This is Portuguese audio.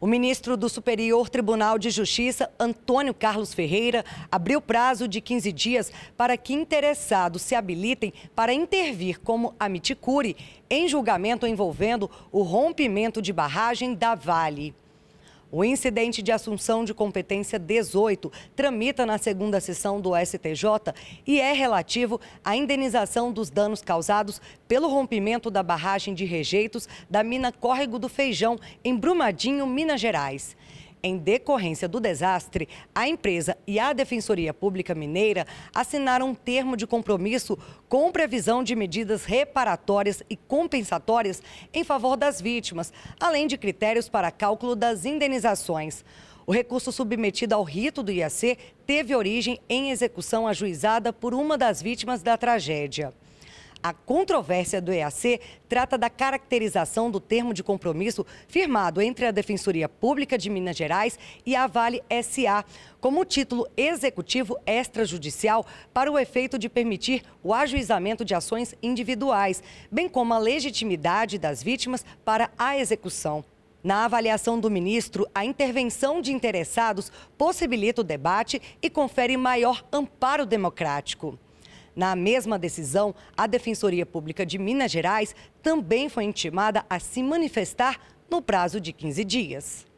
O ministro do Superior Tribunal de Justiça, Antônio Carlos Ferreira, abriu prazo de 15 dias para que interessados se habilitem para intervir como amicicure em julgamento envolvendo o rompimento de barragem da Vale. O incidente de assunção de competência 18 tramita na segunda sessão do STJ e é relativo à indenização dos danos causados pelo rompimento da barragem de rejeitos da mina Córrego do Feijão, em Brumadinho, Minas Gerais. Em decorrência do desastre, a empresa e a Defensoria Pública Mineira assinaram um termo de compromisso com previsão de medidas reparatórias e compensatórias em favor das vítimas, além de critérios para cálculo das indenizações. O recurso submetido ao rito do IAC teve origem em execução ajuizada por uma das vítimas da tragédia. A controvérsia do EAC trata da caracterização do termo de compromisso firmado entre a Defensoria Pública de Minas Gerais e a Vale SA como título executivo extrajudicial para o efeito de permitir o ajuizamento de ações individuais, bem como a legitimidade das vítimas para a execução. Na avaliação do ministro, a intervenção de interessados possibilita o debate e confere maior amparo democrático. Na mesma decisão, a Defensoria Pública de Minas Gerais também foi intimada a se manifestar no prazo de 15 dias.